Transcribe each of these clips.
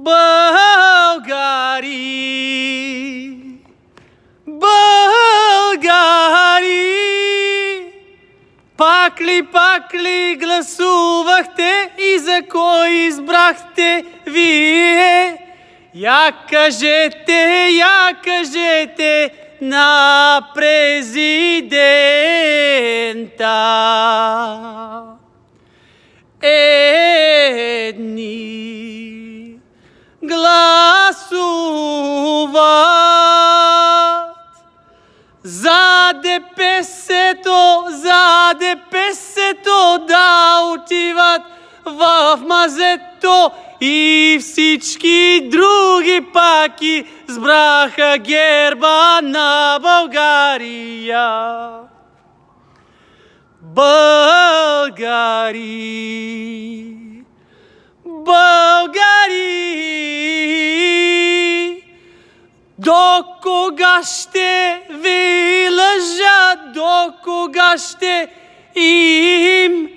Българи! Българи! Пак ли, пак ли гласувахте и за кой избрахте вие? Я кажете, я кажете на президента! Лицето за депесето да отиват в мазето и всички други паки сбраха герба на България. Българи, българи, до кога ще ви лъжа, до кога ще им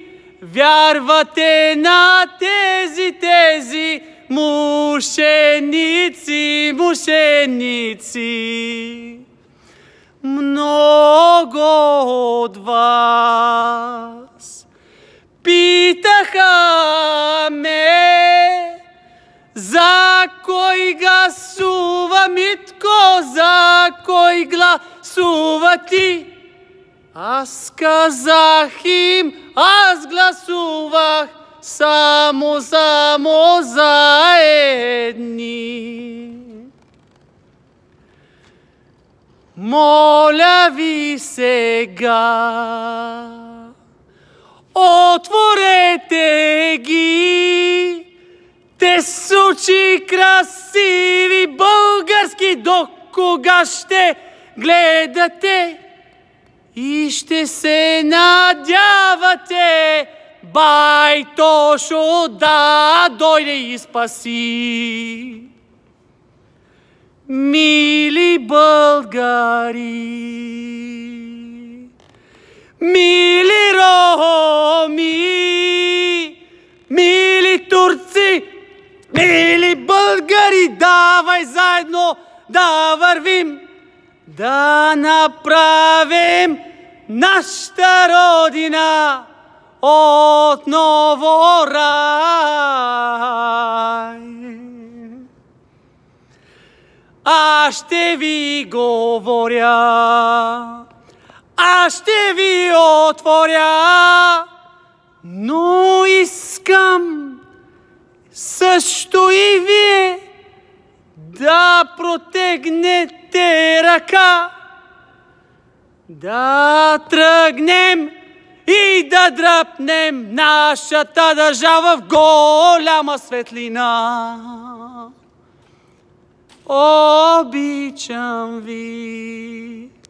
вярвате на тези, тези мушеници, мушеници. Много от вас питаха ме за кой гасува митко за пъти аз казах им, аз гласувах само, само за едни. Моля ви сега, отворете ги, те сучи красиви български, до кога ще гледате и ще се надявате. Бай Тошо да дойде и спаси. Мили българи, мили роми, мили турци, мили българи, давай заедно да вървим да направим нашата родина отново рай. Аз ще ви говоря, аз ще ви отворя, но искам също и вие да протегнете ръка, да тръгнем и да дръпнем нашата държава в голяма светлина. Обичам ви.